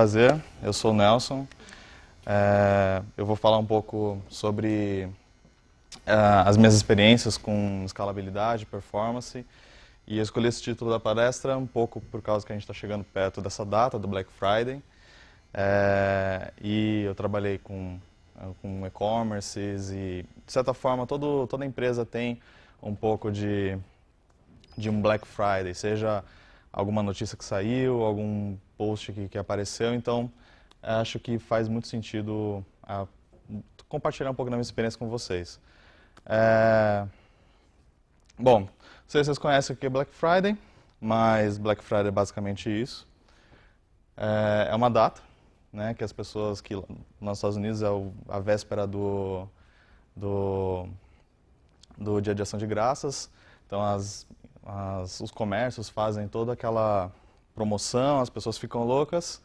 prazer. Eu sou o Nelson. É, eu vou falar um pouco sobre é, as minhas experiências com escalabilidade, performance. E eu escolhi esse título da palestra um pouco por causa que a gente está chegando perto dessa data, do Black Friday. É, e eu trabalhei com, com e commerce e, de certa forma, todo, toda empresa tem um pouco de, de um Black Friday, seja alguma notícia que saiu, algum post que, que apareceu. Então, acho que faz muito sentido a, ah, compartilhar um pouco da minha experiência com vocês. É... Bom, não sei se vocês conhecem é Black Friday, mas Black Friday é basicamente isso. É, é uma data, né, que as pessoas que nos Estados Unidos é a véspera do, do, do Dia de Ação de Graças, então as as, os comércios fazem toda aquela promoção, as pessoas ficam loucas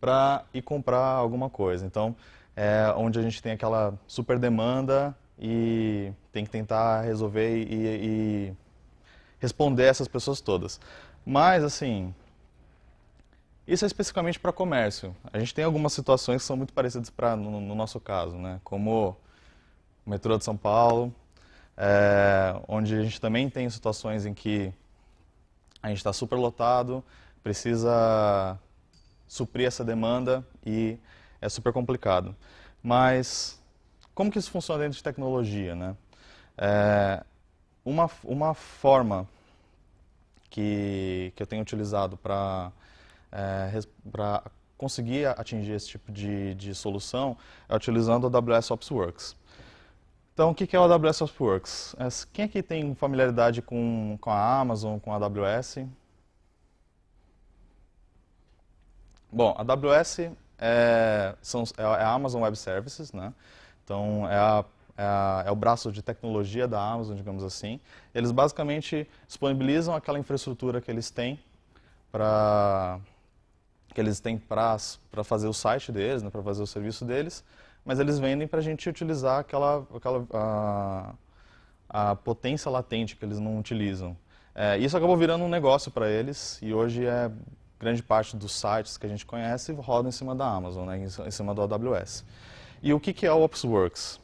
para ir comprar alguma coisa. Então, é onde a gente tem aquela super demanda e tem que tentar resolver e, e responder essas pessoas todas. Mas, assim, isso é especificamente para comércio. A gente tem algumas situações que são muito parecidas pra, no, no nosso caso, né? Como o metrô de São Paulo, é, onde a gente também tem situações em que a gente está superlotado, precisa suprir essa demanda e é super complicado. Mas como que isso funciona dentro de tecnologia, né? É, uma, uma forma que, que eu tenho utilizado para é, conseguir atingir esse tipo de, de solução é utilizando o AWS OpsWorks. Então, o que é o AWS Softworks? É, quem aqui tem familiaridade com, com a Amazon, com a AWS? Bom, a AWS é, são, é, é a Amazon Web Services, né? Então, é, a, é, a, é, o braço de tecnologia da Amazon, digamos assim. Eles basicamente disponibilizam aquela infraestrutura que eles têm para que eles têm para fazer o site deles, né, para fazer o serviço deles, mas eles vendem para a gente utilizar aquela, aquela a, a, potência latente que eles não utilizam. É, isso acabou virando um negócio para eles e hoje é grande parte dos sites que a gente conhece roda em cima da Amazon, né, em cima do AWS. E o que, que é o OpsWorks?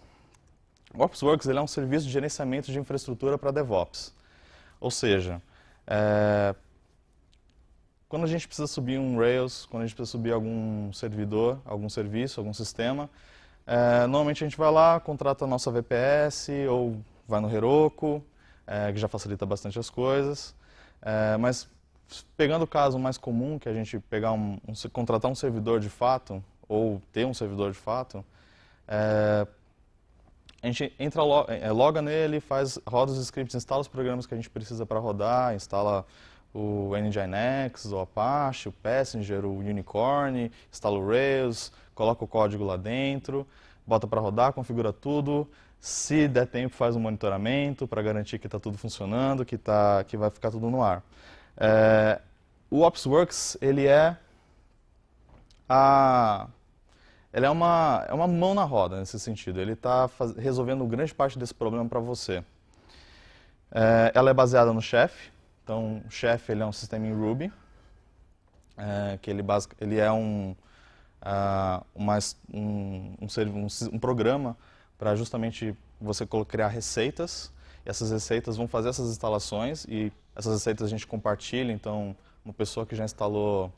O OpsWorks ele é um serviço de gerenciamento de infraestrutura para DevOps. Ou seja, é, quando a gente precisa subir um Rails, quando a gente precisa subir algum servidor, algum serviço, algum sistema, é, normalmente a gente vai lá, contrata a nossa VPS ou vai no Heroku, é, que já facilita bastante as coisas. É, mas pegando o caso mais comum, que a gente pegar um, um, contratar um servidor de fato, ou ter um servidor de fato, é, a gente entra, é, loga nele, faz, roda os scripts, instala os programas que a gente precisa para rodar, instala o Nginx, o Apache, o Passenger, o Unicorn, instala o Rails, coloca o código lá dentro, bota para rodar, configura tudo. Se der tempo, faz um monitoramento para garantir que está tudo funcionando, que, tá, que vai ficar tudo no ar. É, o OpsWorks, ele é a... Ele é uma, é uma mão na roda nesse sentido. Ele está resolvendo grande parte desse problema para você. É, ela é baseada no chefe, então, o Chef ele é um sistema em Ruby, é, que ele, basic, ele é um, uh, uma, um, um, um, um programa para justamente você criar receitas. E essas receitas vão fazer essas instalações e essas receitas a gente compartilha. Então, uma pessoa que já instalou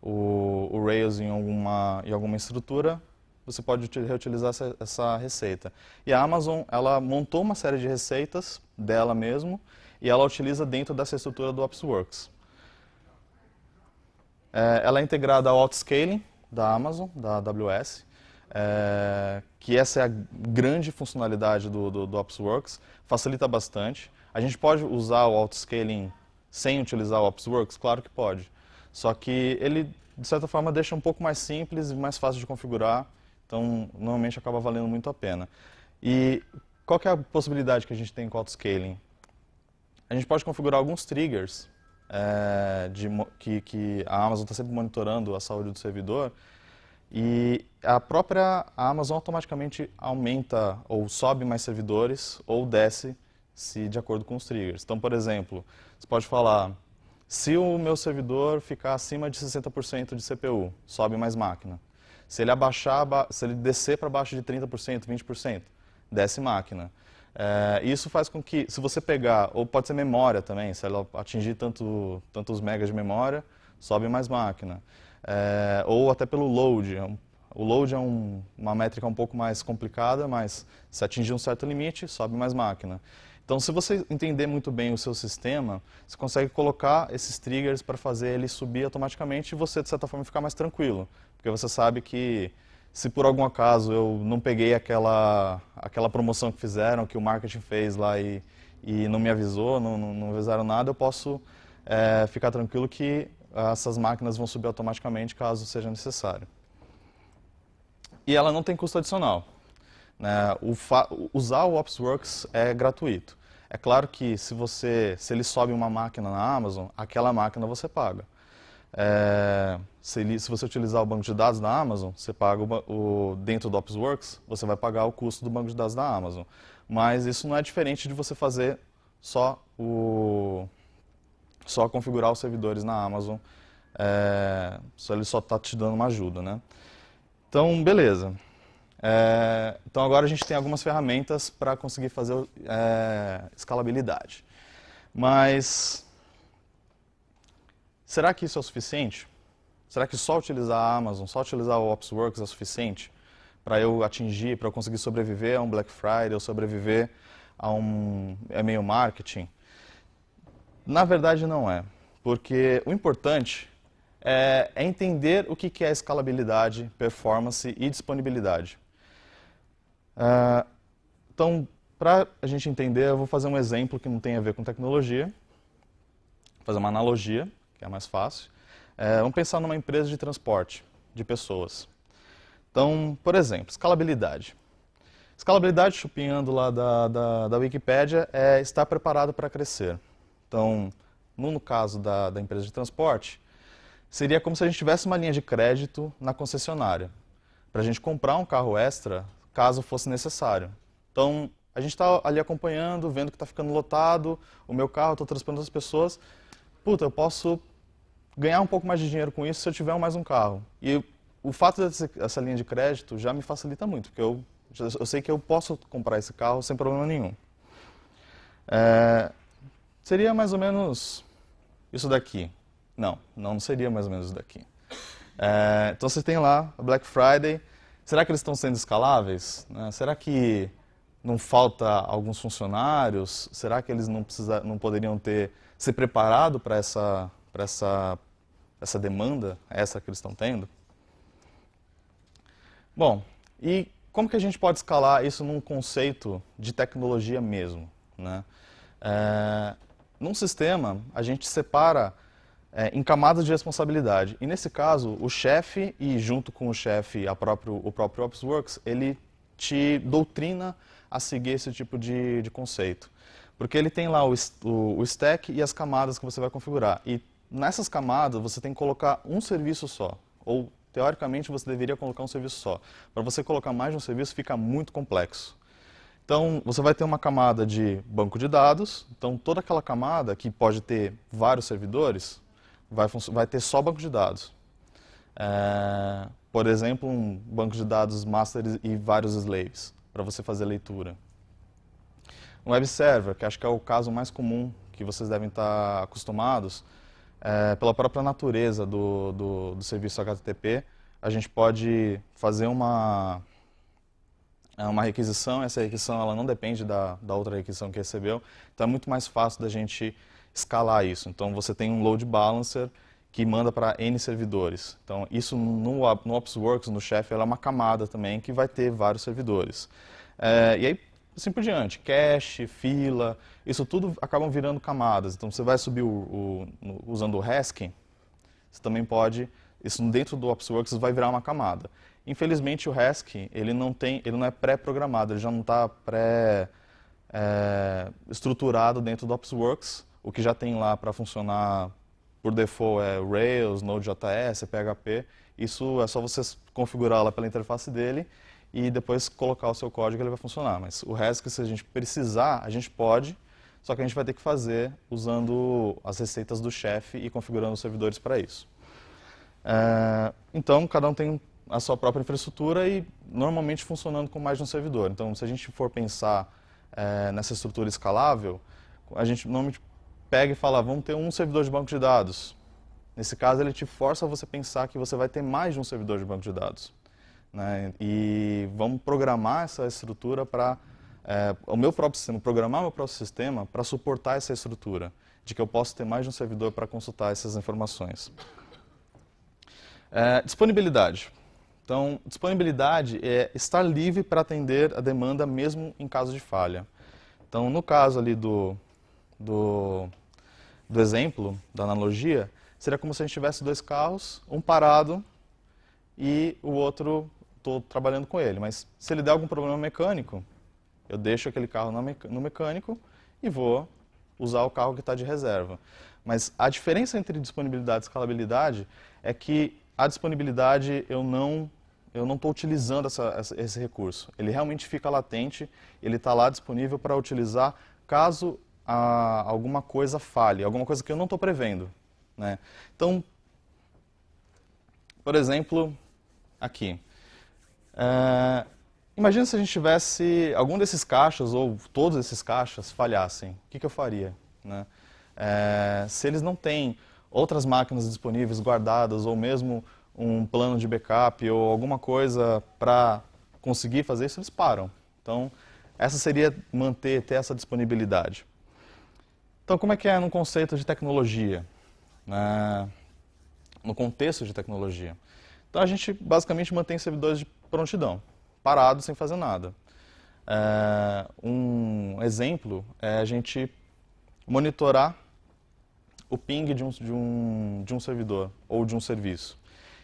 o, o Rails em alguma, em alguma estrutura, você pode reutilizar essa, essa receita. E a Amazon, ela montou uma série de receitas dela mesmo e ela utiliza dentro dessa estrutura do OpsWorks. É, ela é integrada ao Outscaling da Amazon, da AWS, é, que essa é a grande funcionalidade do, do, do facilita bastante. A gente pode usar o Outscaling sem utilizar o OpsWorks, Claro que pode. Só que ele, de certa forma, deixa um pouco mais simples e mais fácil de configurar, então normalmente acaba valendo muito a pena. E qual é a possibilidade que a gente tem com o Outscaling? a gente pode configurar alguns triggers é, de, que, que a Amazon está sempre monitorando a saúde do servidor e a própria a Amazon automaticamente aumenta ou sobe mais servidores ou desce se de acordo com os triggers. Então, por exemplo, você pode falar, se o meu servidor ficar acima de 60% de CPU, sobe mais máquina. Se ele abaixar, se ele descer para baixo de 30%, 20%, desce máquina. É, isso faz com que, se você pegar, ou pode ser memória também, se ela atingir tanto, tantos megas de memória, sobe mais máquina. É, ou até pelo load. É o load é um, uma métrica um pouco mais complicada, mas se atingir um certo limite, sobe mais máquina. Então, se você entender muito bem o seu sistema, você consegue colocar esses triggers para fazer ele subir automaticamente e você, de certa forma, ficar mais tranquilo. Porque você sabe que se por algum acaso eu não peguei aquela, aquela promoção que fizeram, que o marketing fez lá e, e não me avisou, não, não, não avisaram nada, eu posso é, ficar tranquilo que ah, essas máquinas vão subir automaticamente caso seja necessário. E ela não tem custo adicional. Né? O usar o OpsWorks é gratuito. É claro que se você se ele sobe uma máquina na Amazon, aquela máquina você paga. É, se, se, você utilizar o banco de dados da Amazon, você paga o, o, dentro do Opsworks, você vai pagar o custo do banco de dados da Amazon. Mas isso não é diferente de você fazer só o só configurar os servidores na Amazon. É, só ele só está te dando uma ajuda, né? Então, beleza. É, então agora a gente tem algumas ferramentas para conseguir fazer é, escalabilidade. Mas Será que isso é o suficiente? Será que só utilizar a Amazon, só utilizar o Opsworks é suficiente para eu atingir, para eu conseguir sobreviver a um Black Friday ou sobreviver a um e-mail marketing? Na verdade, não é. Porque o importante é, é entender o que é escalabilidade, performance e disponibilidade. É, então, para a gente entender, eu vou fazer um exemplo que não tem a ver com tecnologia, vou fazer uma analogia é mais fácil. É, vamos pensar numa empresa de transporte de pessoas. Então, por exemplo, escalabilidade. Escalabilidade, chupinhando lá da, da, da Wikipédia, é estar preparado para crescer. Então, no caso da, da empresa de transporte, seria como se a gente tivesse uma linha de crédito na concessionária, para a gente comprar um carro extra caso fosse necessário. Então, a gente está ali acompanhando, vendo que está ficando lotado, o meu carro, estou transportando as pessoas. Puta, eu posso ganhar um pouco mais de dinheiro com isso se eu tiver mais um carro. E o fato dessa linha de crédito já me facilita muito, porque eu, eu sei que eu posso comprar esse carro sem problema nenhum. É, seria mais ou menos isso daqui. Não, não seria mais ou menos isso daqui. É, então você tem lá a Black Friday. Será que eles estão sendo escaláveis? Né? Será que não falta alguns funcionários? Será que eles não, precisa, não poderiam ter se preparado para essa para essa, essa demanda, essa que eles estão tendo? Bom, e como que a gente pode escalar isso num conceito de tecnologia mesmo? Né? É, num sistema, a gente separa é, em camadas de responsabilidade. E nesse caso, o chefe e junto com o chefe a próprio, o próprio OpsWorks, ele te doutrina a seguir esse tipo de, de conceito. Porque ele tem lá o, o, o stack e as camadas que você vai configurar. E nessas camadas você tem que colocar um serviço só, ou teoricamente você deveria colocar um serviço só. Para você colocar mais de um serviço fica muito complexo. Então, você vai ter uma camada de banco de dados, então toda aquela camada que pode ter vários servidores, vai, vai ter só banco de dados. É, por exemplo, um banco de dados master e vários slaves, para você fazer leitura. Um web server, que acho que é o caso mais comum que vocês devem estar tá acostumados, é, pela própria natureza do, do, do serviço HTTP, a gente pode fazer uma, é, uma requisição, essa requisição ela não depende da, da outra requisição que recebeu, então é muito mais fácil da gente escalar isso. Então você tem um load balancer que manda para N servidores. Então isso no, no OpsWorks, no Chef, ela é uma camada também que vai ter vários servidores. É, e aí assim por diante. Cache, fila, isso tudo acabam virando camadas. Então, você vai subir o, o, no, usando o Haskell, você também pode, isso dentro do OpsWorks vai virar uma camada. Infelizmente, o Haskell, ele não tem, ele não é pré-programado, ele já não está pré, é, estruturado dentro do OpsWorks O que já tem lá para funcionar por default é Rails, Node.js, PHP. Isso é só você configurar lá pela interface dele e depois colocar o seu código ele vai funcionar. Mas o resto que se a gente precisar, a gente pode, só que a gente vai ter que fazer usando as receitas do chefe e configurando os servidores para isso. É, então, cada um tem a sua própria infraestrutura e normalmente funcionando com mais de um servidor. Então, se a gente for pensar é, nessa estrutura escalável, a gente normalmente pega e fala, vamos ter um servidor de banco de dados. Nesse caso, ele te força a você pensar que você vai ter mais de um servidor de banco de dados. Né? E vamos programar essa estrutura para é, o meu próprio sistema, programar meu próprio sistema para suportar essa estrutura, de que eu posso ter mais de um servidor para consultar essas informações. É, disponibilidade. Então, disponibilidade é estar livre para atender a demanda mesmo em caso de falha. Então, no caso ali do, do, do exemplo, da analogia, seria como se a gente tivesse dois carros, um parado e o outro estou trabalhando com ele. Mas se ele der algum problema mecânico, eu deixo aquele carro no mecânico e vou usar o carro que está de reserva. Mas a diferença entre disponibilidade e escalabilidade é que a disponibilidade eu não eu não estou utilizando essa, esse recurso. Ele realmente fica latente, ele está lá disponível para utilizar caso a, alguma coisa falhe, alguma coisa que eu não estou prevendo. Né? Então, por exemplo, aqui. É, imagina se a gente tivesse algum desses caixas ou todos esses caixas falhassem, o que, que eu faria? Né? É, se eles não têm outras máquinas disponíveis guardadas ou mesmo um plano de backup ou alguma coisa para conseguir fazer isso, eles param. Então, essa seria manter, ter essa disponibilidade. Então, como é que é no conceito de tecnologia? Né? no contexto de tecnologia? Então a gente basicamente mantém servidores de prontidão, parados, sem fazer nada. É, um exemplo é a gente monitorar o ping de um, de, um, de um servidor ou de um serviço.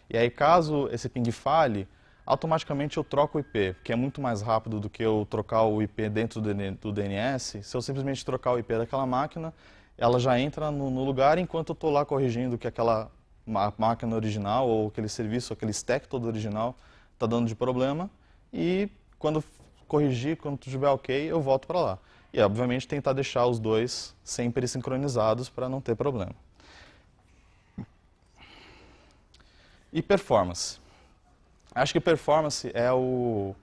E aí, caso esse ping falhe, automaticamente eu troco o IP, que é muito mais rápido do que eu trocar o IP dentro do DNS. Se eu simplesmente trocar o IP daquela máquina, ela já entra no, no lugar enquanto eu estou lá corrigindo que aquela a máquina original ou aquele serviço, aquele stack todo original está dando de problema e quando corrigir, quando tiver ok, eu volto para lá. E obviamente tentar deixar os dois sempre sincronizados para não ter problema. E performance. Acho que performance é o,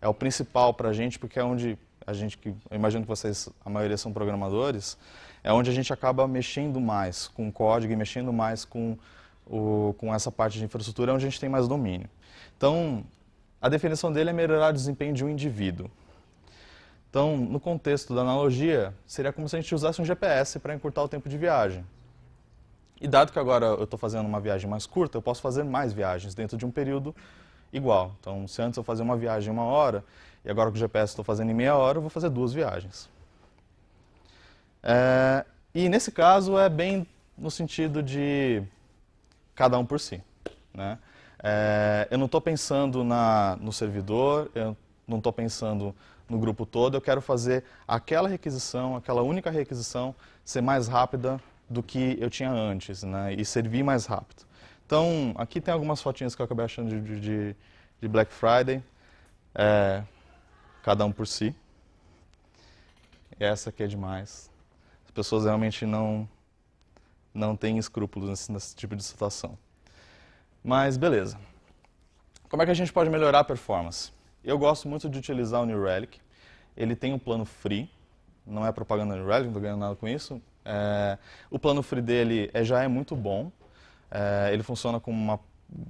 é o principal para a gente, porque é onde a gente, que eu imagino que vocês, a maioria são programadores, é onde a gente acaba mexendo mais com código e mexendo mais com o, com essa parte de infraestrutura, é onde a gente tem mais domínio. Então, a definição dele é melhorar o desempenho de um indivíduo. Então, no contexto da analogia, seria como se a gente usasse um GPS para encurtar o tempo de viagem. E dado que agora eu estou fazendo uma viagem mais curta, eu posso fazer mais viagens dentro de um período igual. Então, se antes eu fazia uma viagem em uma hora, e agora com o GPS estou fazendo em meia hora, eu vou fazer duas viagens. É, e nesse caso é bem no sentido de cada um por si. Né? É, eu não estou pensando na, no servidor, eu não estou pensando no grupo todo, eu quero fazer aquela requisição, aquela única requisição, ser mais rápida do que eu tinha antes né? e servir mais rápido. Então, aqui tem algumas fotinhas que eu acabei achando de, de, de Black Friday, é, cada um por si. E essa aqui é demais. As pessoas realmente não, não tem escrúpulos nesse, nesse tipo de situação. Mas beleza. Como é que a gente pode melhorar a performance? Eu gosto muito de utilizar o New Relic. Ele tem um plano free, não é propaganda New Relic, não estou ganhando nada com isso. É, o plano free dele é, já é muito bom. É, ele funciona com uma,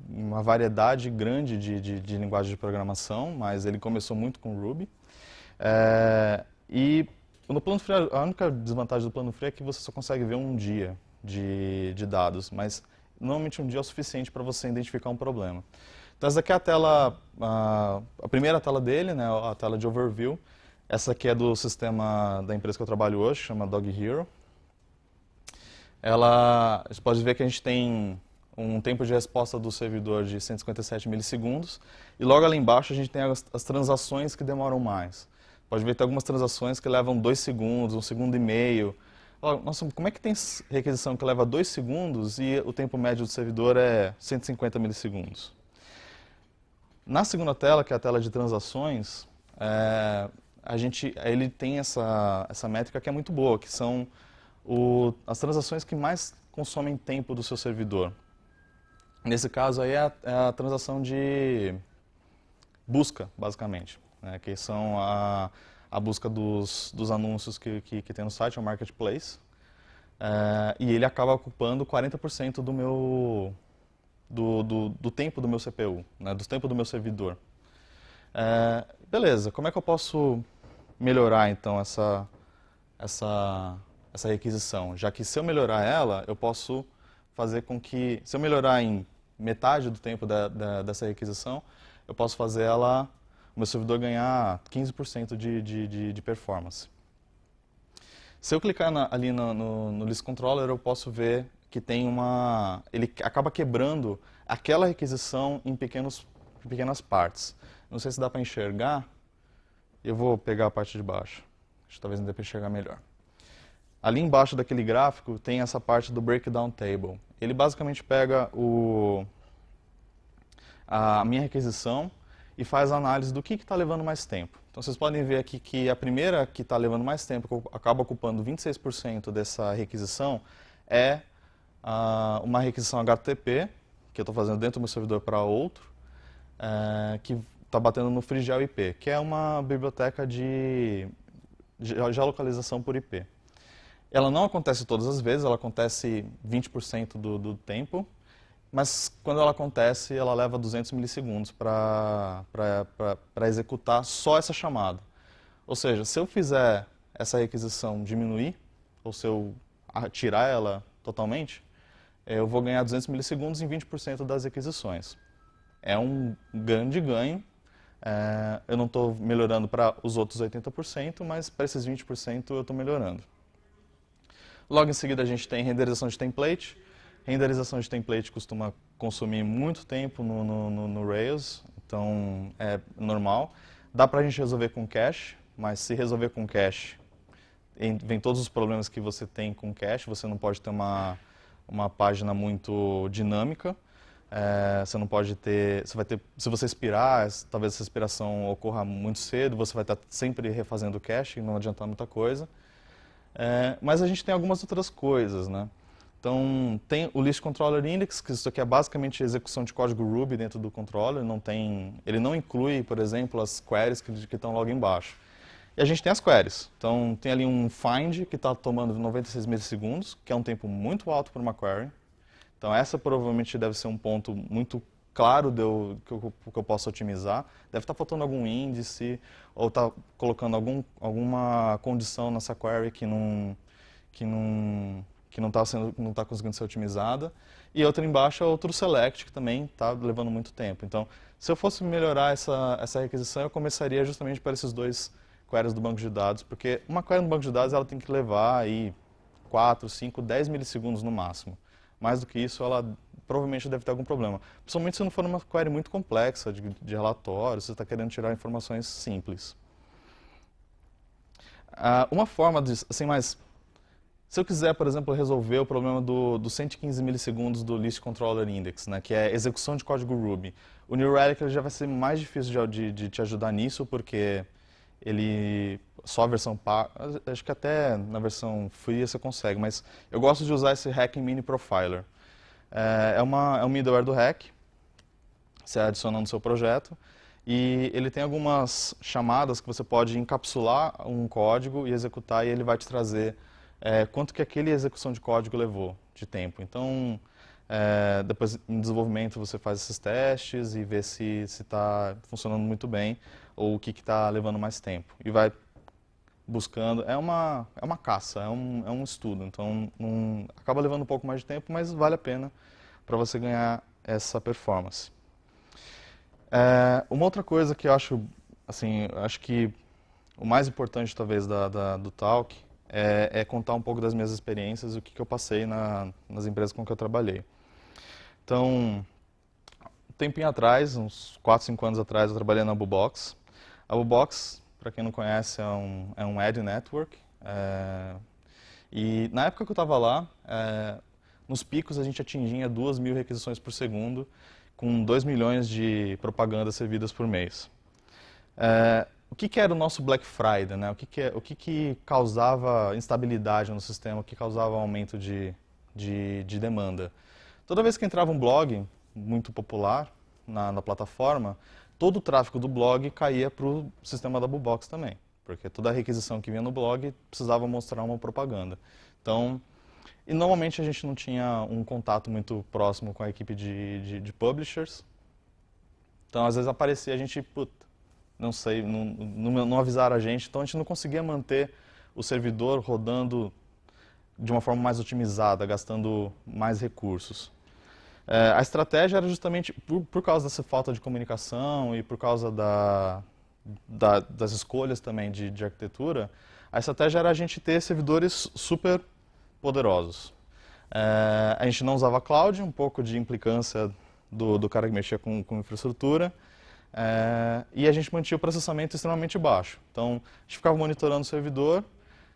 uma variedade grande de, de, de linguagem de programação, mas ele começou muito com Ruby. É, e no plano free, a única desvantagem do plano free é que você só consegue ver um dia de, de dados, mas normalmente um dia é o suficiente para você identificar um problema. Então essa aqui é a tela, a, a, primeira tela dele, né, a tela de overview. Essa aqui é do sistema da empresa que eu trabalho hoje, chama Dog Hero. Ela, você pode ver que a gente tem um tempo de resposta do servidor de 157 milissegundos e logo ali embaixo a gente tem as, as transações que demoram mais. Pode ver que tem algumas transações que levam dois segundos, um segundo e meio, nossa, como é que tem requisição que leva 2 segundos e o tempo médio do servidor é 150 milissegundos? Na segunda tela, que é a tela de transações, é, a gente, ele tem essa, essa métrica que é muito boa, que são o, as transações que mais consomem tempo do seu servidor. Nesse caso aí é a, é a transação de busca, basicamente, né, que são a, a busca dos, dos anúncios que, que, que tem no site, é o marketplace. É, e ele acaba ocupando 40% do meu do, do, do, tempo do meu CPU, né, do tempo do meu servidor. É, beleza, como é que eu posso melhorar então essa, essa, essa requisição? Já que se eu melhorar ela, eu posso fazer com que, se eu melhorar em metade do tempo da, da, dessa requisição, eu posso fazer ela o meu servidor ganhar 15% de, de, de, de, performance. Se eu clicar na, ali no, no, no List Controller, eu posso ver que tem uma... ele acaba quebrando aquela requisição em, pequenos, pequenas partes. Não sei se dá para enxergar. Eu vou pegar a parte de baixo. Acho que talvez não dê para enxergar melhor. Ali embaixo daquele gráfico tem essa parte do breakdown table. Ele basicamente pega o, a minha requisição, e faz a análise do que está levando mais tempo. Então vocês podem ver aqui que a primeira que está levando mais tempo, que acaba ocupando 26% dessa requisição, é ah, uma requisição HTTP, que eu estou fazendo dentro do meu servidor para outro, é, que está batendo no Frigel IP, que é uma biblioteca de geolocalização por IP. Ela não acontece todas as vezes, ela acontece 20% do, do tempo, mas quando ela acontece, ela leva 200 milissegundos para executar só essa chamada. Ou seja, se eu fizer essa requisição diminuir, ou se eu tirar ela totalmente, eu vou ganhar 200 milissegundos em 20% das requisições. É um grande ganho. É, eu não estou melhorando para os outros 80%, mas para esses 20% eu estou melhorando. Logo em seguida a gente tem renderização de template Renderização de template costuma consumir muito tempo no, no, no, no Rails, então é normal. Dá para a gente resolver com cache, mas se resolver com cache, vem todos os problemas que você tem com cache, você não pode ter uma, uma página muito dinâmica, é, você não pode ter, você vai ter, se você expirar, talvez essa expiração ocorra muito cedo, você vai estar sempre refazendo o cache, não adiantar muita coisa. É, mas a gente tem algumas outras coisas, né? Então, tem o List Controller Index, que isso aqui é basicamente execução de código Ruby dentro do controller, não tem, ele não inclui, por exemplo, as queries que, que estão logo embaixo. E a gente tem as queries. Então, tem ali um find, que está tomando 96 milissegundos, que é um tempo muito alto para uma query. Então, essa provavelmente deve ser um ponto muito claro eu, que, eu, que, eu, posso otimizar. Deve estar tá faltando algum índice, ou está colocando algum, alguma condição nessa query que não... Que não que não está não tá conseguindo ser otimizada, e outra embaixo é outro Select, que também está levando muito tempo. Então, se eu fosse melhorar essa, essa requisição, eu começaria justamente para esses dois queries do banco de dados, porque uma query no banco de dados ela tem que levar aí 4, 5, 10 milissegundos no máximo. Mais do que isso, ela provavelmente deve ter algum problema. Principalmente se não for uma query muito complexa de, de relatório, se você está querendo tirar informações simples. Ah, uma forma de, assim, mais se eu quiser, por exemplo, resolver o problema do, do 115 milissegundos do list Controller Index, né, que é execução de código Ruby, o New Relic já vai ser mais difícil de, de te ajudar nisso, porque ele só a versão acho que até na versão free você consegue, mas eu gosto de usar esse Hack Mini Profiler. É, é, uma, é um middleware do Hack, você adiciona no seu projeto, e ele tem algumas chamadas que você pode encapsular um código e executar, e ele vai te trazer é, quanto que aquele execução de código levou de tempo. Então, é, depois em desenvolvimento você faz esses testes e vê se está funcionando muito bem ou o que está levando mais tempo. E vai buscando, é uma, é uma caça, é um, é um estudo. Então, um, acaba levando um pouco mais de tempo, mas vale a pena para você ganhar essa performance. É, uma outra coisa que eu acho, assim, acho que o mais importante talvez da, da, do talk é, é, contar um pouco das minhas experiências, o que, que eu passei na, nas empresas com que eu trabalhei. Então, um tempinho atrás, uns 4, 5 anos atrás, eu trabalhei na Bubox. A Bubox, para quem não conhece, é um, é um ad network. É, e na época que eu estava lá, é, nos picos a gente atingia 2 mil requisições por segundo, com 2 milhões de propagandas servidas por mês. É, o que, que, era o nosso Black Friday, né? O que, que é, o que, que, causava instabilidade no sistema, o que causava aumento de, de, de demanda? Toda vez que entrava um blog muito popular na, na plataforma, todo o tráfego do blog caía para o sistema da Bullbox também, porque toda a requisição que vinha no blog precisava mostrar uma propaganda. Então, e normalmente a gente não tinha um contato muito próximo com a equipe de, de, de publishers, então às vezes aparecia a gente, puta, não sei, não, não, não avisaram a gente, então a gente não conseguia manter o servidor rodando de uma forma mais otimizada, gastando mais recursos. É, a estratégia era justamente por, por, causa dessa falta de comunicação e por causa da, da, das escolhas também de, de, arquitetura, a estratégia era a gente ter servidores super poderosos. É, a gente não usava cloud, um pouco de implicância do, do cara que mexia com, com infraestrutura. É, e a gente mantinha o processamento extremamente baixo. Então, a gente ficava monitorando o servidor.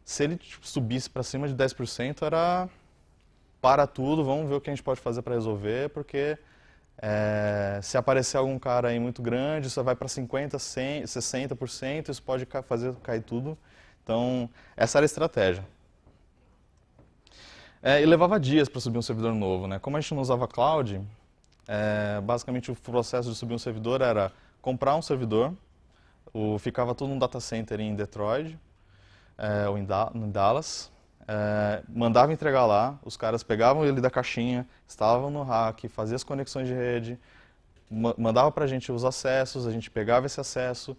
Se ele tipo, subisse para cima de 10%, era para tudo, vamos ver o que a gente pode fazer para resolver, porque é, se aparecer algum cara aí muito grande, isso vai para 50%, 100, 60%, isso pode fazer cair tudo. Então, essa era a estratégia. É, e levava dias para subir um servidor novo. Né? Como a gente não usava cloud, é, basicamente, o processo de subir um servidor era comprar um servidor, o, ficava tudo num data center em Detroit, é, ou em, da, em Dallas, é, mandava entregar lá, os caras pegavam ele da caixinha, estavam no rack, faziam as conexões de rede, ma mandava para a gente os acessos, a gente pegava esse acesso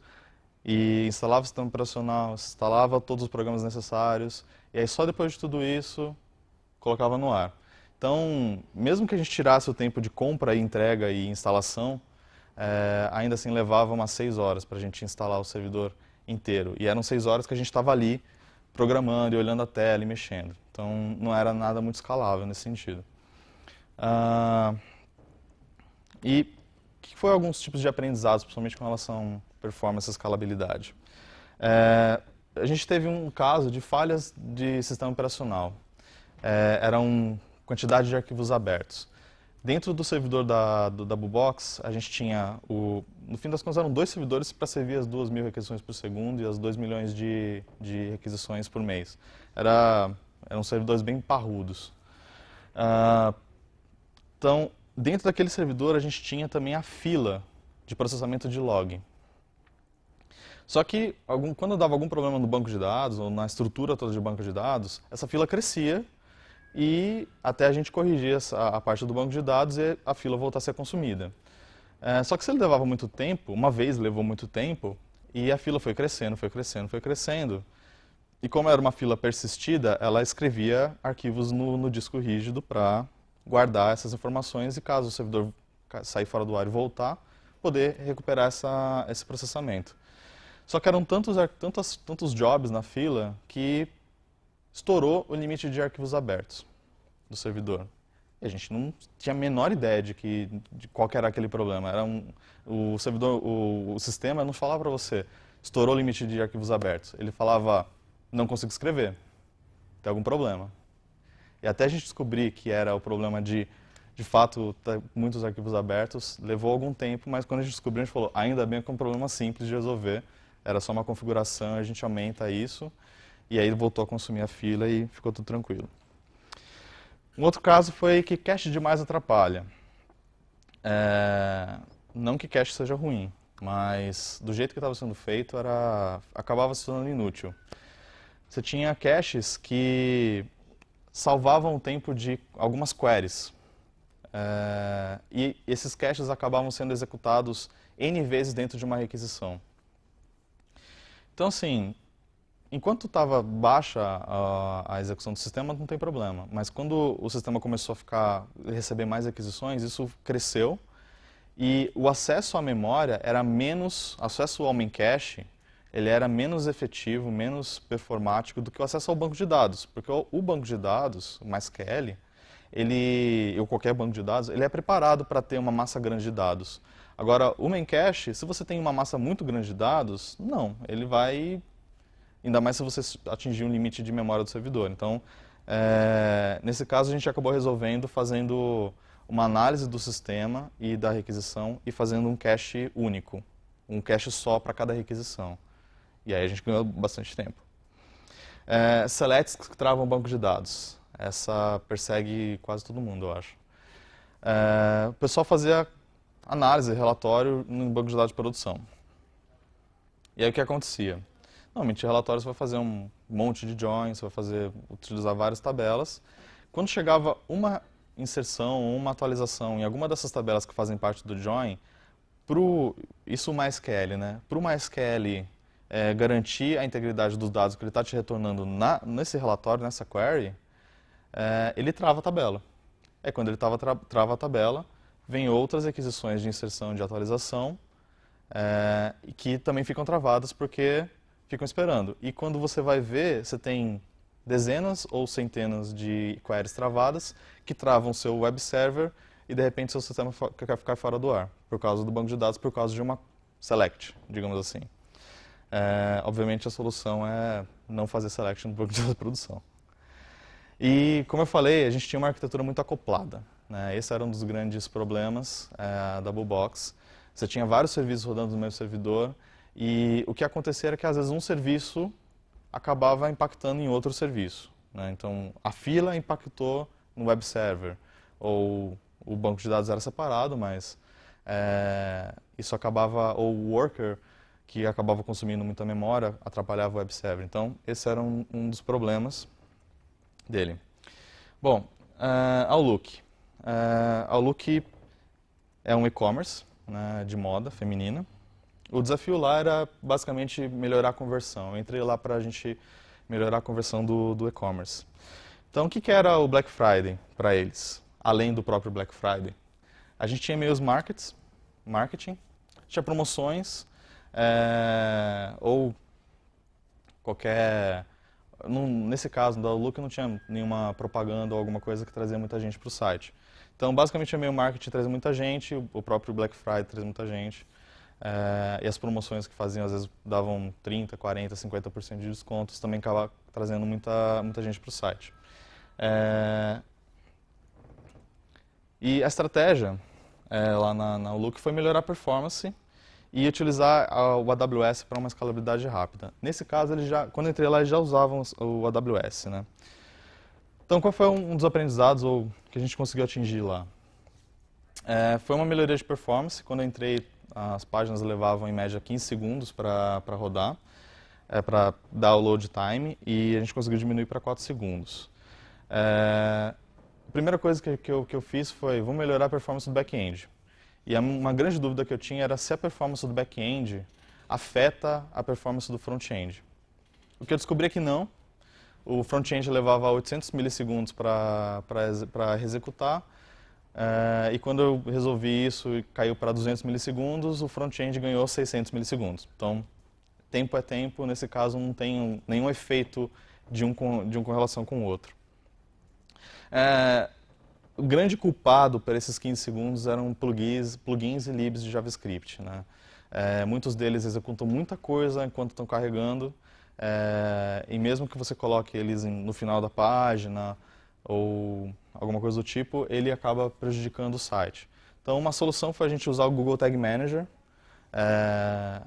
e instalava o sistema operacional, instalava todos os programas necessários, e aí só depois de tudo isso, colocava no ar. Então, mesmo que a gente tirasse o tempo de compra e entrega e instalação, é, ainda assim levava umas seis horas para a gente instalar o servidor inteiro. E eram seis horas que a gente estava ali programando e olhando a tela e mexendo. Então, não era nada muito escalável nesse sentido. Ah, e que foi alguns tipos de aprendizados, principalmente com relação performance e escalabilidade? É, a gente teve um caso de falhas de sistema operacional. É, era um quantidade de arquivos abertos. Dentro do servidor da, do, da Bubox, a gente tinha, o, no fim das contas, eram dois servidores para servir as duas mil requisições por segundo e as 2 milhões de, de requisições por mês. Era, eram servidores bem parrudos. Ah, então, dentro daquele servidor, a gente tinha também a fila de processamento de log. Só que, algum, quando dava algum problema no banco de dados, ou na estrutura toda de banco de dados, essa fila crescia e até a gente corrigir essa, a parte do banco de dados e a fila voltar a ser consumida. É, só que se ele levava muito tempo, uma vez levou muito tempo, e a fila foi crescendo, foi crescendo, foi crescendo. E como era uma fila persistida, ela escrevia arquivos no, no disco rígido para guardar essas informações e caso o servidor sair fora do ar e voltar, poder recuperar essa, esse processamento. Só que eram tantos, tantos, tantos jobs na fila que estourou o limite de arquivos abertos do servidor. E a gente não tinha a menor ideia de, que, de qual era aquele problema. Era um, o, servidor, o, o sistema não falava para você, estourou o limite de arquivos abertos. Ele falava, não consigo escrever, tem algum problema. E até a gente descobrir que era o problema de, de fato, tá, muitos arquivos abertos, levou algum tempo, mas quando a gente descobriu, a gente falou, ainda bem que é um problema simples de resolver, era só uma configuração, a gente aumenta isso e aí ele voltou a consumir a fila e ficou tudo tranquilo. Um outro caso foi que cache demais atrapalha. É... Não que cache seja ruim, mas do jeito que estava sendo feito, era acabava se tornando inútil. Você tinha caches que salvavam o tempo de algumas queries. É... E esses caches acabavam sendo executados N vezes dentro de uma requisição. Então, assim, enquanto estava baixa a, a, execução do sistema, não tem problema. Mas quando o sistema começou a ficar receber mais aquisições, isso cresceu e o acesso à memória era menos, acesso ao main cache, ele era menos efetivo, menos performático do que o acesso ao banco de dados, porque o, o banco de dados, o MySQL, ele, ou qualquer banco de dados, ele é preparado para ter uma massa grande de dados. Agora, o main cache, se você tem uma massa muito grande de dados, não, ele vai ainda mais se você atingir um limite de memória do servidor. Então, é, nesse caso, a gente acabou resolvendo fazendo uma análise do sistema e da requisição e fazendo um cache único, um cache só para cada requisição. E aí a gente ganhou bastante tempo. É, selects que travam banco de dados. Essa persegue quase todo mundo, eu acho. É, o pessoal fazia análise, relatório no banco de dados de produção. E aí o que acontecia? Normalmente, relatórios vai fazer um monte de joins, vai fazer utilizar várias tabelas. Quando chegava uma inserção ou uma atualização em alguma dessas tabelas que fazem parte do join, pro, isso MySQL, né? Para o MySQL é, garantir a integridade dos dados que ele está te retornando na, nesse relatório, nessa query, é, ele trava a tabela. É quando ele trava, trava a tabela, vem outras requisições de inserção de atualização é, que também ficam travadas porque ficam esperando. E quando você vai ver, você tem dezenas ou centenas de queries travadas que travam seu web server e de repente seu sistema quer ficar fora do ar por causa do banco de dados, por causa de uma select, digamos assim. É, obviamente a solução é não fazer select no banco de dados de produção. E como eu falei, a gente tinha uma arquitetura muito acoplada. Né? Esse era um dos grandes problemas é, da box Você tinha vários serviços rodando no mesmo servidor e o que acontecia era que às vezes um serviço acabava impactando em outro serviço. Né? Então, a fila impactou no web server, ou o banco de dados era separado, mas é, isso acabava, ou o worker, que acabava consumindo muita memória, atrapalhava o web server. Então, esse era um, um dos problemas dele. Bom, uh, Outlook. Uh, Outlook é um e-commerce né, de moda feminina. O desafio lá era basicamente melhorar a conversão. Eu entrei lá para a gente melhorar a conversão do, do e-commerce. Então, o que, que era o Black Friday para eles, além do próprio Black Friday? A gente tinha meios de markets, marketing, tinha promoções, é, ou qualquer. Num, nesse caso no Look não tinha nenhuma propaganda ou alguma coisa que trazia muita gente para o site. Então, basicamente, o e-mail marketing trazia muita gente, o próprio Black Friday trazia muita gente. É, e as promoções que faziam, às vezes, davam 30%, 40%, 50% de descontos, também acaba trazendo muita, muita gente para o site. É, e a estratégia é, lá na, na Look foi melhorar a performance e utilizar o AWS para uma escalabilidade rápida. Nesse caso, eles já, quando eu entrei lá, eles já usavam o AWS. Né? Então, qual foi um dos aprendizados ou que a gente conseguiu atingir lá? É, foi uma melhoria de performance. Quando eu entrei, as páginas levavam em média 15 segundos para rodar, é, para dar o load time, e a gente conseguiu diminuir para 4 segundos. É, a primeira coisa que, que, eu, que eu fiz foi, vou melhorar a performance do back-end. E uma grande dúvida que eu tinha era se a performance do back-end afeta a performance do front-end. O que eu descobri é que não. O front-end levava 800 milissegundos para executar Uh, e quando eu resolvi isso e caiu para 200 milissegundos, o front-end ganhou 600 milissegundos. Então, tempo é tempo, nesse caso não tem nenhum efeito de um com, de um com relação com o outro. Uh, o grande culpado para esses 15 segundos eram plugins, plugins e libs de JavaScript. Né? Uh, muitos deles executam muita coisa enquanto estão carregando, eh, e mesmo que você coloque eles em, no final da página, ou alguma coisa do tipo, ele acaba prejudicando o site. Então, uma solução foi a gente usar o Google Tag Manager. É,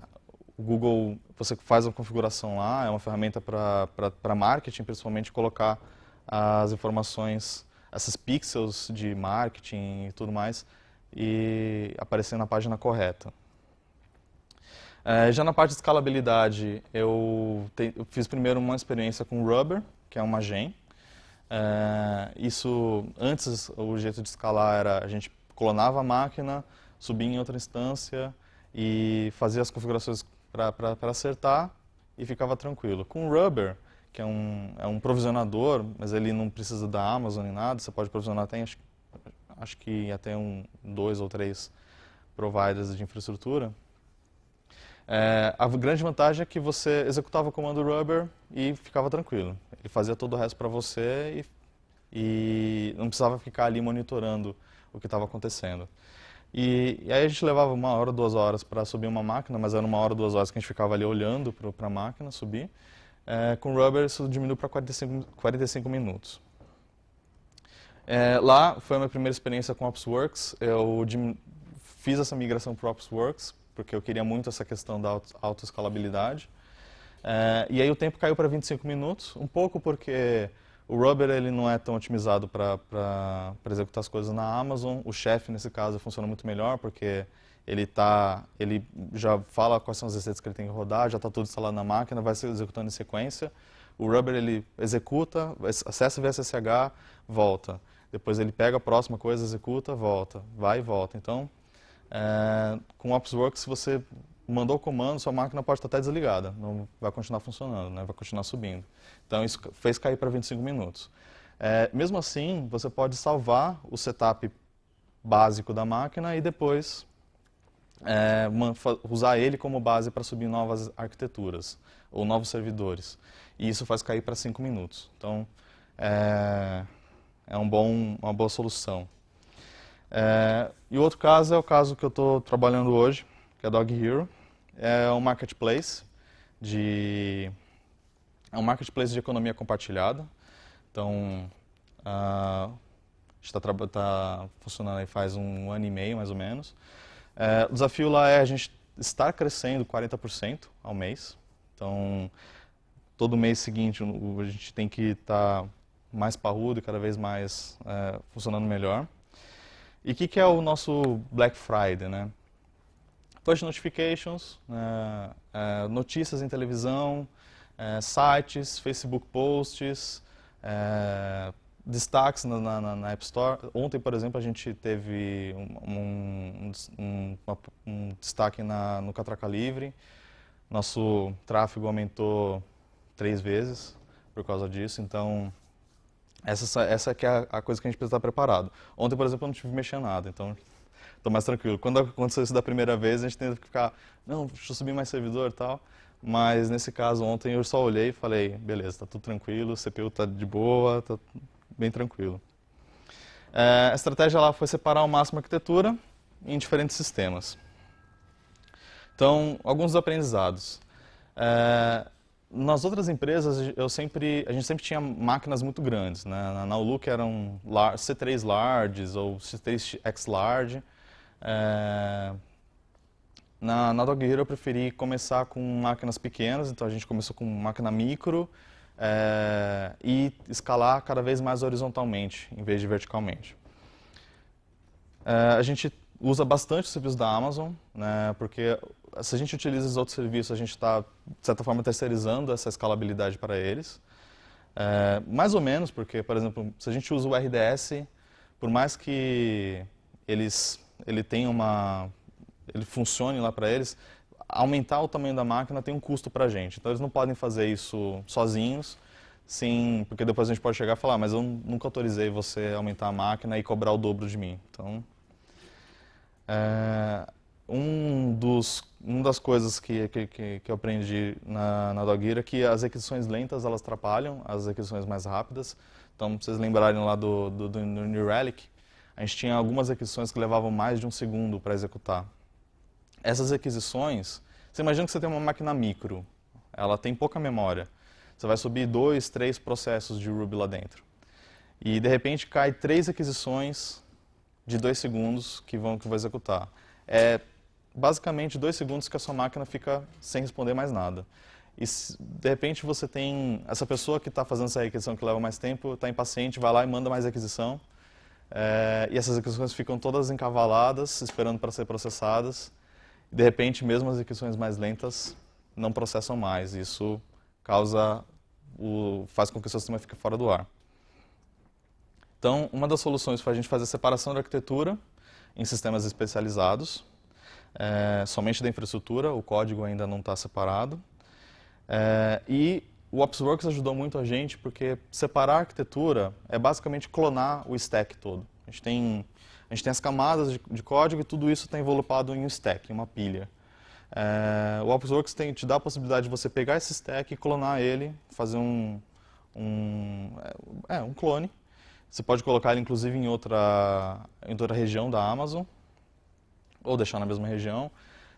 o Google, você faz uma configuração lá, é uma ferramenta para marketing, principalmente colocar as informações, esses pixels de marketing e tudo mais, e aparecer na página correta. É, já na parte de escalabilidade, eu, te, eu, fiz primeiro uma experiência com Rubber, que é uma gen, é, isso antes o jeito de escalar era a gente clonava a máquina, subia em outra instância e fazia as configurações para acertar e ficava tranquilo. Com o Rubber, que é um, é um provisionador, mas ele não precisa da Amazon nem nada, você pode provisionar até, acho, acho que até um, dois ou três providers de infraestrutura. É, a grande vantagem é que você executava o comando Rubber e ficava tranquilo. Ele fazia todo o resto para você e, e, não precisava ficar ali monitorando o que estava acontecendo. E, e, aí a gente levava uma hora, duas horas para subir uma máquina, mas era uma hora, duas horas que a gente ficava ali olhando para a máquina subir. É, com rubber isso diminuiu para 45, 45 minutos. É, lá foi a minha primeira experiência com OpsWorks Eu fiz essa migração para o porque eu queria muito essa questão da autoescalabilidade. Auto ah, e aí o tempo caiu para 25 minutos, um pouco porque o Rubber ele não é tão otimizado para executar as coisas na Amazon. O Chef, nesse caso, funciona muito melhor porque ele, tá, ele já fala quais são as receitas que ele tem que rodar, já está tudo instalado na máquina, vai se executando em sequência. O Rubber ele executa, acessa o VSSH, volta. Depois ele pega a próxima coisa, executa, volta, vai e volta. Então, é, com o Opsworks, você mandou o comando, sua máquina pode estar até desligada, não vai continuar funcionando, né? vai continuar subindo. Então isso fez cair para 25 minutos. É, mesmo assim, você pode salvar o setup básico da máquina e depois é, usar ele como base para subir novas arquiteturas ou novos servidores. E isso faz cair para 5 minutos. Então, é, é um bom, uma boa solução. É, e o outro caso é o caso que eu estou trabalhando hoje, que é Dog Hero é um marketplace de é um marketplace de economia compartilhada. Então, a gente está tá funcionando aí faz um ano e meio, mais ou menos. É, o desafio lá é a gente estar crescendo 40% ao mês. Então, todo mês seguinte a gente tem que estar tá mais parrudo e cada vez mais é, funcionando melhor. E o que, que é o nosso Black Friday, né? push notifications, né, é, notícias em televisão, é, sites, Facebook posts, é, destaques na, na, na, App Store. Ontem, por exemplo, a gente teve um, um, um, um destaque na, no Catraca Livre. Nosso tráfego aumentou três vezes por causa disso, então essa, essa é a, a coisa que a gente precisa estar preparado. Ontem, por exemplo, eu não tive mexer nada, então tô mais tranquilo. Quando aconteceu isso da primeira vez, a gente tenta ficar, não, deixa eu subir mais servidor e tal. Mas nesse caso ontem eu só olhei e falei, beleza, tá tudo tranquilo, o CPU tá de boa, tá bem tranquilo. É, a estratégia lá foi separar ao máximo a arquitetura em diferentes sistemas. Então, alguns aprendizados. É, nas outras empresas, eu sempre, a gente sempre tinha máquinas muito grandes. Né? Na que eram C3 large ou C3X large. É... Na, na Dog Hero eu preferi começar com máquinas pequenas, então a gente começou com máquina micro é... e escalar cada vez mais horizontalmente, em vez de verticalmente. É... a gente usa bastante o serviço da Amazon, né, porque se a gente utiliza os outros serviços, a gente está, de certa forma, terceirizando essa escalabilidade para eles. É, mais ou menos, porque, por exemplo, se a gente usa o RDS, por mais que eles ele tem uma, ele funcione lá para eles, aumentar o tamanho da máquina tem um custo para a gente. Então eles não podem fazer isso sozinhos, sim, porque depois a gente pode chegar e falar, ah, mas eu nunca autorizei você aumentar a máquina e cobrar o dobro de mim. Então, é, um dos, uma das coisas que, que, que eu aprendi na, na Dogira é que as requisições lentas elas atrapalham as requisições mais rápidas. Então, vocês lembrarem lá do, do, do New Relic, a gente tinha algumas requisições que levavam mais de um segundo para executar. Essas requisições, você imagina que você tem uma máquina micro, ela tem pouca memória. Você vai subir dois, três processos de Ruby lá dentro. E de repente cai três requisições de dois segundos que vão que vai executar. É basicamente dois segundos que a sua máquina fica sem responder mais nada. E de repente você tem essa pessoa que está fazendo essa requisição que leva mais tempo, está impaciente, vai lá e manda mais requisição. É, e essas aquisições ficam todas encavaladas, esperando para ser processadas. De repente, mesmo as aquisições mais lentas não processam mais. Isso causa o, faz com que o seu sistema fique fora do ar. Então, uma das soluções foi a gente fazer a separação da arquitetura em sistemas especializados, é, somente da infraestrutura, o código ainda não está separado, é, e o OpsWorks ajudou muito a gente porque separar a arquitetura é basicamente clonar o stack todo. A gente tem, a gente tem as camadas de, de código e tudo isso está envelopado em um stack, em uma pilha. É, o OpsWorks tem, te dá a possibilidade de você pegar esse stack e clonar ele, fazer um, um, é, um clone. Você pode colocar ele, inclusive, em outra, em outra região da Amazon, ou deixar na mesma região.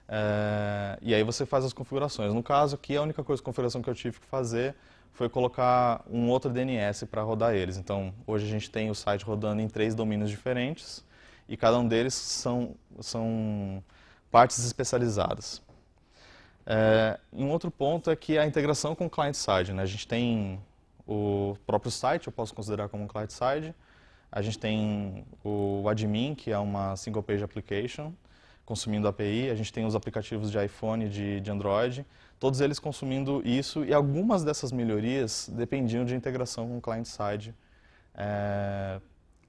É, e aí você faz as configurações. No caso aqui, a única coisa, configuração que eu tive que fazer foi colocar um outro DNS para rodar eles. Então, hoje a gente tem o site rodando em três domínios diferentes e cada um deles são, são partes especializadas. É, um outro ponto é que a integração com o client-side. Né? A gente tem o próprio site, eu posso considerar como um client-side. A gente tem o admin, que é uma single-page application consumindo API, a gente tem os aplicativos de iPhone, de, de Android, todos eles consumindo isso e algumas dessas melhorias dependiam de integração com o client-side. É,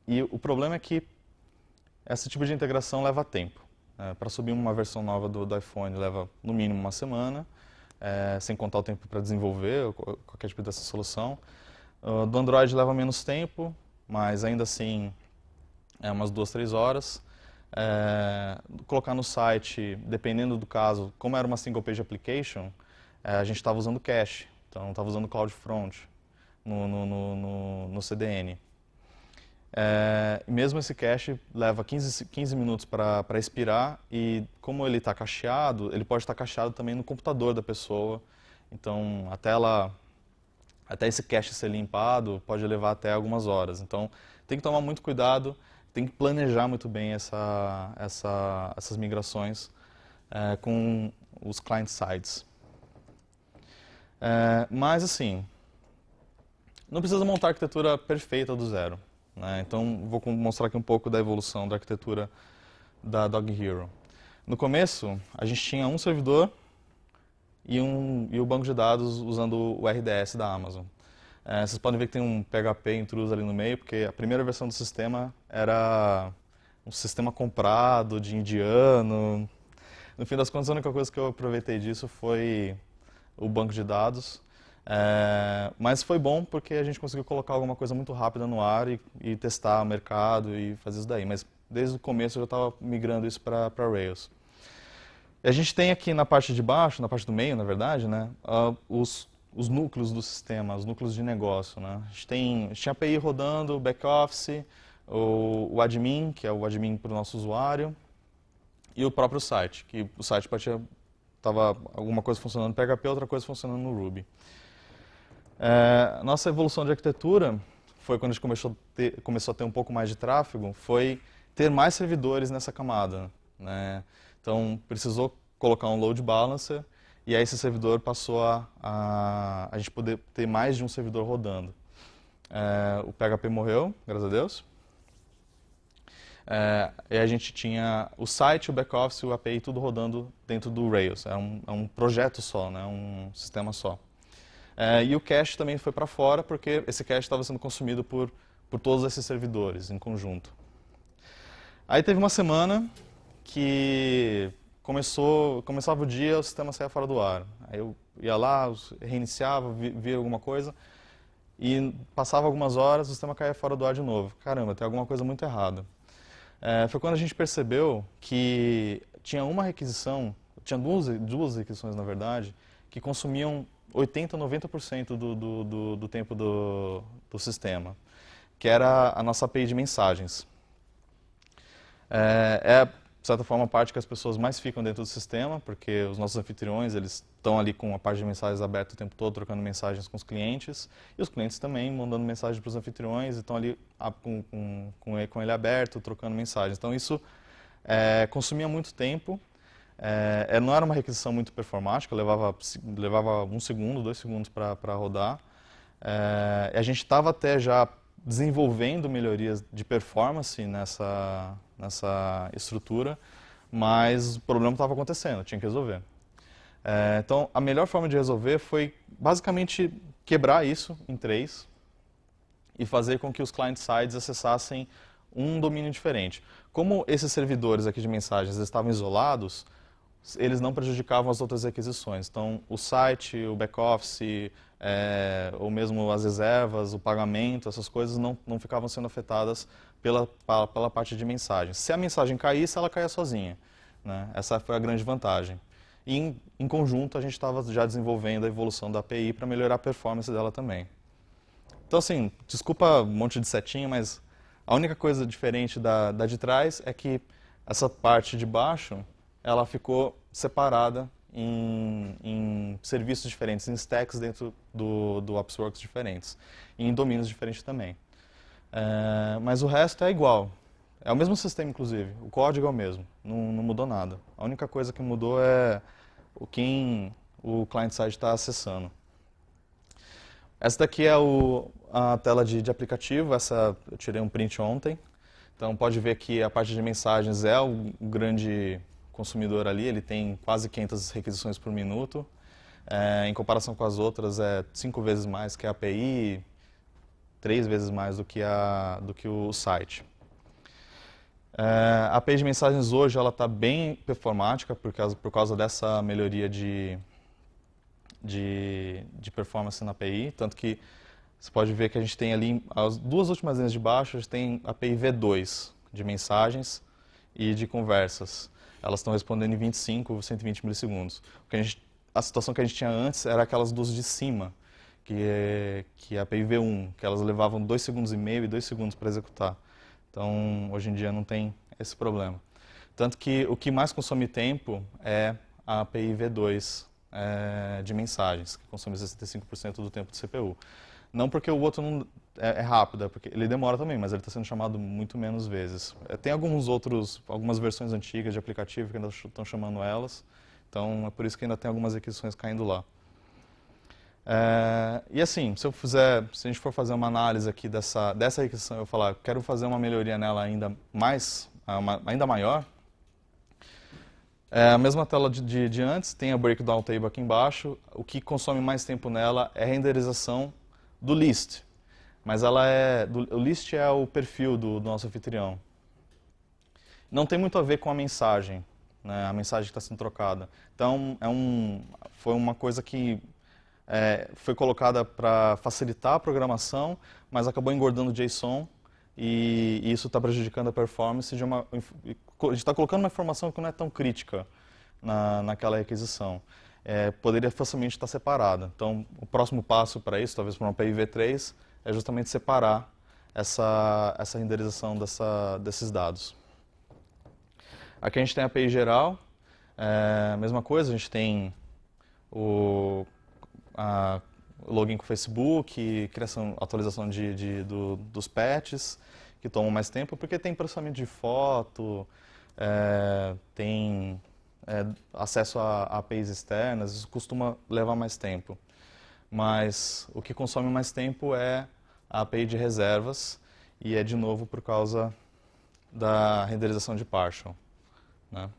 e o problema é que esse tipo de integração leva tempo. É, né? para subir uma versão nova do, do, iPhone leva no mínimo uma semana, é, sem contar o tempo para desenvolver qualquer tipo dessa solução. Uh, do Android leva menos tempo, mas ainda assim é umas duas, três horas é, colocar no site, dependendo do caso, como era uma single page application, é, a gente estava usando cache, então estava usando CloudFront no, no, no, no CDN. É, eh, mesmo esse cache leva 15, 15 minutos para expirar e como ele está cacheado, ele pode estar tá cacheado também no computador da pessoa. Então, até, ela, até esse cache ser limpado, pode levar até algumas horas. Então, tem que tomar muito cuidado tem que planejar muito bem essa, essa, essas migrações é, com os client sides. É, mas assim, não precisa montar a arquitetura perfeita do zero. Né? Então vou mostrar aqui um pouco da evolução da arquitetura da Dog Hero. No começo a gente tinha um servidor e, um, e o banco de dados usando o RDS da Amazon. É, vocês podem ver que tem um PHP intruso ali no meio, porque a primeira versão do sistema era um sistema comprado de indiano. No fim das contas, a única coisa que eu aproveitei disso foi o banco de dados. É, mas foi bom porque a gente conseguiu colocar alguma coisa muito rápida no ar e, e testar o mercado e fazer isso daí. Mas desde o começo eu já estava migrando isso para Rails. A gente tem aqui na parte de baixo, na parte do meio, na verdade, né, uh, os os núcleos do sistema, os núcleos de negócio. Né? A gente tem, a tem API rodando, back-office, o, o, admin, que é o admin para o nosso usuário, e o próprio site, que o site estava alguma coisa funcionando no PHP, outra coisa funcionando no Ruby. É, nossa evolução de arquitetura foi quando a gente começou a, ter, começou a ter um pouco mais de tráfego, foi ter mais servidores nessa camada. Né? Então, precisou colocar um load balancer, e aí esse servidor passou a, a, a gente poder ter mais de um servidor rodando. É, o PHP morreu, graças a Deus. É, e a gente tinha o site, o back-office, o API, tudo rodando dentro do Rails. É um, é um projeto só, né? um sistema só. É, e o cache também foi para fora, porque esse cache estava sendo consumido por, por todos esses servidores em conjunto. Aí teve uma semana que começou, começava o dia, o sistema saía fora do ar. Aí eu ia lá, reiniciava, via alguma coisa e passava algumas horas, o sistema caía fora do ar de novo. Caramba, tem alguma coisa muito errada. É, foi quando a gente percebeu que tinha uma requisição, tinha duas, duas requisições na verdade, que consumiam 80, 90% do, do, do, do tempo do, do sistema, que era a nossa API de mensagens. É, é de certa forma, a parte que as pessoas mais ficam dentro do sistema, porque os nossos anfitriões, eles estão ali com a parte de mensagens aberta o tempo todo, trocando mensagens com os clientes, e os clientes também mandando mensagem para os anfitriões, estão ali ah, com, com, com, ele, com, ele, aberto, trocando mensagens. Então, isso é, consumia muito tempo, é, é, não era uma requisição muito performática, levava, levava um segundo, dois segundos para rodar. É, a gente estava até já desenvolvendo melhorias de performance nessa, nessa estrutura, mas o problema estava acontecendo, tinha que resolver. É, então, a melhor forma de resolver foi basicamente quebrar isso em três e fazer com que os client sides acessassem um domínio diferente. Como esses servidores aqui de mensagens estavam isolados, eles não prejudicavam as outras requisições. Então, o site, o back-office, é, ou mesmo as reservas, o pagamento, essas coisas não, não ficavam sendo afetadas pela, pela parte de mensagem. Se a mensagem caísse, ela caia sozinha. Né? Essa foi a grande vantagem. E em, em conjunto, a gente estava já desenvolvendo a evolução da API para melhorar a performance dela também. Então, assim, desculpa um monte de setinha, mas a única coisa diferente da, da de trás é que essa parte de baixo, ela ficou separada em, em, serviços diferentes, em stacks dentro do, do AppsWorks diferentes, e em domínios diferentes também. É, mas o resto é igual. É o mesmo sistema, inclusive. O código é o mesmo. Não, não mudou nada. A única coisa que mudou é o quem o client-side está acessando. Essa daqui é o, a tela de, de, aplicativo. Essa eu tirei um print ontem. Então pode ver que a parte de mensagens é o grande consumidor ali. Ele tem quase 500 requisições por minuto. É, em comparação com as outras, é cinco vezes mais que a API, três vezes mais do que, a, do que o site. É, a page de mensagens hoje ela está bem performática por causa, por causa dessa melhoria de, de, de, performance na API, tanto que você pode ver que a gente tem ali, as duas últimas linhas de baixo, a gente tem a API V2 de mensagens e de conversas. Elas estão respondendo em 25, 120 milissegundos. O que a, gente, a situação que a gente tinha antes era aquelas duas de cima, que é, que é a PIV1, que elas levavam 2 segundos e meio e 2 segundos para executar. Então, hoje em dia não tem esse problema. Tanto que o que mais consome tempo é a PIV2 é, de mensagens, que consome 65% do tempo do CPU. Não porque o outro não é, é rápido, é porque ele demora também, mas ele está sendo chamado muito menos vezes. É, tem alguns outros, algumas versões antigas de aplicativo que ainda estão chamando elas, então é por isso que ainda tem algumas requisições caindo lá. É, e assim, se eu fizer, se a gente for fazer uma análise aqui dessa, dessa requisição, eu falar, quero fazer uma melhoria nela ainda mais, é, uma, ainda maior, é a mesma tela de, de, de, antes, tem a breakdown table aqui embaixo, o que consome mais tempo nela é a renderização do list, mas ela é, do, o list é o perfil do, do nosso anfitrião. Não tem muito a ver com a mensagem, né, a mensagem que está sendo trocada. Então, é um, foi uma coisa que é, foi colocada para facilitar a programação, mas acabou engordando o JSON e, isso está prejudicando a performance de uma... A gente está colocando uma informação que não é tão crítica na, naquela requisição. É, poderia facilmente estar tá separada. Então, o próximo passo para isso, talvez para uma PIV3, é justamente separar essa, essa renderização dessa, desses dados. Aqui a gente tem a API geral, é, mesma coisa, a gente tem o login com o Facebook, criação, atualização de, de do, dos patches, que tomam mais tempo, porque tem processamento de foto, é, tem é, acesso a, a APIs externas, isso costuma levar mais tempo. Mas o que consome mais tempo é a API de reservas, e é de novo por causa da renderização de partial. Né?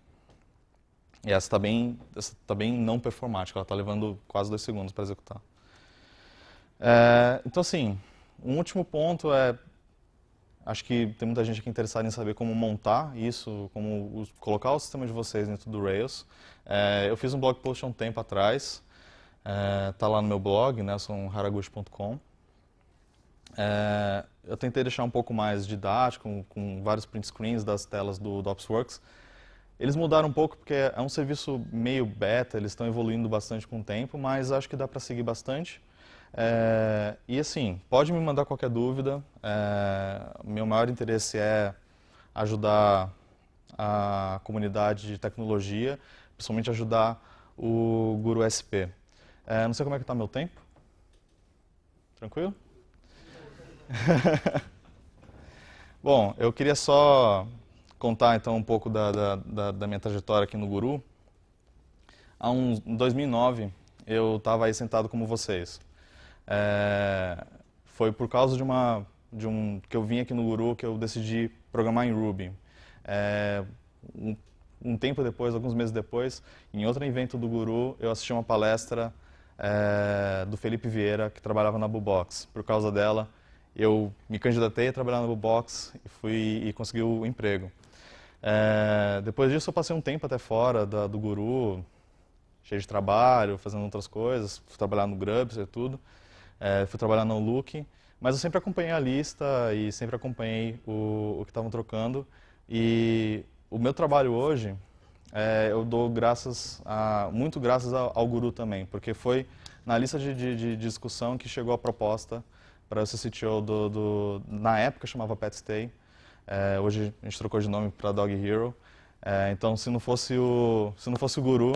E essa está bem, tá bem não performática, ela está levando quase dois segundos para executar. É, então, assim, um último ponto é, acho que tem muita gente aqui interessada em saber como montar isso, como os, colocar o sistema de vocês dentro do Rails. É, eu fiz um blog post há um tempo atrás, está é, tá lá no meu blog, nelsonharaguchi.com. É, eu tentei deixar um pouco mais didático, com, com vários print screens das telas do OpsWorks Works, eles mudaram um pouco porque é um serviço meio beta, eles estão evoluindo bastante com o tempo, mas acho que dá para seguir bastante. É, e assim, pode me mandar qualquer dúvida. É, meu maior interesse é ajudar a comunidade de tecnologia, principalmente ajudar o Guru SP. É, não sei como é que está meu tempo. Tranquilo? Bom, eu queria só contar então um pouco da, da, da, da minha trajetória aqui no Guru. Há em 2009, eu estava aí sentado como vocês. É, foi por causa de uma de um que eu vim aqui no Guru que eu decidi programar em Ruby. É, um, um, tempo depois, alguns meses depois, em outro evento do Guru, eu assisti uma palestra é, do Felipe Vieira que trabalhava na Bubox. Por causa dela, eu me candidatei a trabalhar na Bubox e fui e consegui o emprego. É, depois disso eu passei um tempo até fora da, do Guru, cheio de trabalho, fazendo outras coisas, fui trabalhar no Grubs e tudo, é, fui trabalhar no Look, mas eu sempre acompanhei a lista e sempre acompanhei o, o que estavam trocando e o meu trabalho hoje é, eu dou graças a, muito graças ao, ao, Guru também, porque foi na lista de, de, de discussão que chegou a proposta para o CCTO do, do, na época chamava Pet Stay, é, hoje a gente trocou de nome para Dog Hero. É, então, se não fosse o se não fosse o Guru,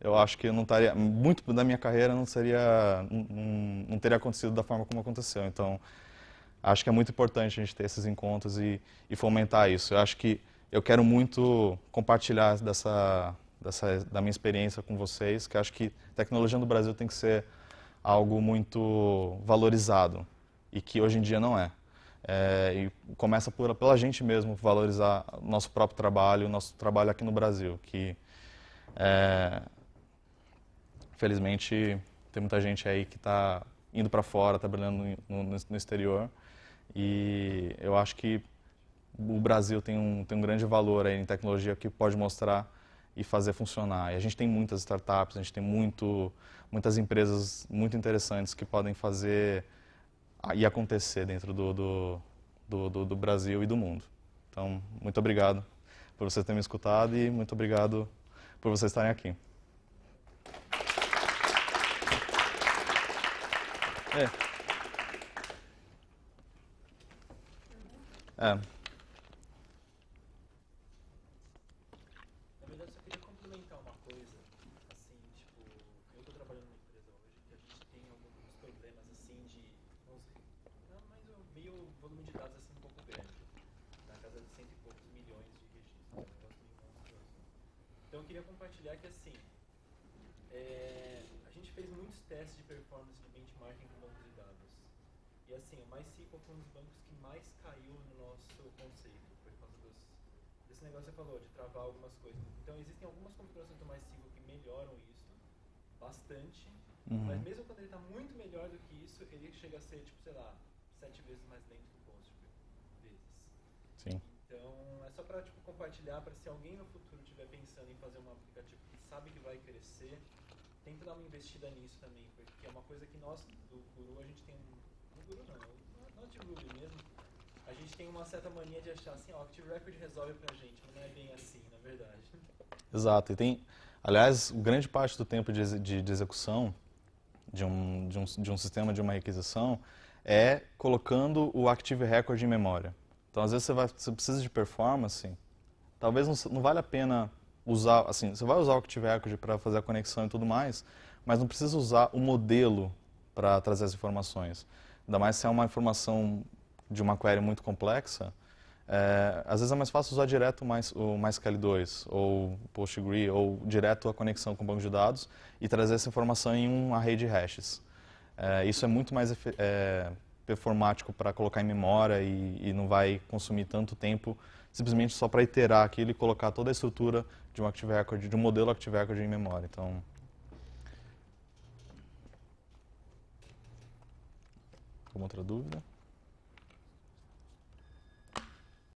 eu acho que não estaria muito da minha carreira não seria não, não teria acontecido da forma como aconteceu. Então, acho que é muito importante a gente ter esses encontros e, e fomentar isso. Eu acho que eu quero muito compartilhar dessa dessa da minha experiência com vocês, que acho que tecnologia no Brasil tem que ser algo muito valorizado e que hoje em dia não é é, e começa por, pela gente mesmo valorizar nosso próprio trabalho, nosso trabalho aqui no Brasil, que é, felizmente tem muita gente aí que está indo para fora, está brilhando no, no, no exterior e eu acho que o Brasil tem um, tem um grande valor aí em tecnologia que pode mostrar e fazer funcionar. E a gente tem muitas startups, a gente tem muito, muitas empresas muito interessantes que podem fazer ia acontecer dentro do, do, do, do Brasil e do mundo. Então, muito obrigado por vocês terem me escutado e muito obrigado por vocês estarem aqui. É. É. mas Cipol foi um dos bancos que mais caiu no nosso conceito, por causa dos, desse negócio que você falou, de travar algumas coisas. Então, existem algumas configurações do MySQL que melhoram isso bastante, uhum. mas mesmo quando ele está muito melhor do que isso, ele chega a ser, tipo, sei lá, sete vezes mais lento que o Postgre, tipo, vezes. Sim. Então, é só para tipo, compartilhar, para se alguém no futuro estiver pensando em fazer um aplicativo que sabe que vai crescer, tenta dar uma investida nisso também, porque é uma coisa que nós, do Guru, a gente tem um... Guru não, é no Ruby mesmo, a gente tem uma certa mania de achar assim, ó, Active Record resolve pra gente, mas não é bem assim, na verdade. Exato, e tem, aliás, grande parte do tempo de, de, de execução de um, de, um, de um sistema de uma requisição é colocando o Active Record em memória. Então, às vezes, você, vai, você precisa de performance, talvez não, não vale a pena usar, assim, você vai usar o Active Record para fazer a conexão e tudo mais, mas não precisa usar o modelo para trazer as informações ainda mais se é uma informação de uma query muito complexa, é, às vezes é mais fácil usar direto mais, o MySQL2 ou PostgreSQL ou direto a conexão com o banco de dados e trazer essa informação em um array de hashes. É, isso é muito mais é, performático para colocar em memória e, e, não vai consumir tanto tempo simplesmente só para iterar aquilo e colocar toda a estrutura de um Active Record, de um modelo Active Record em memória. Então, Alguma outra dúvida?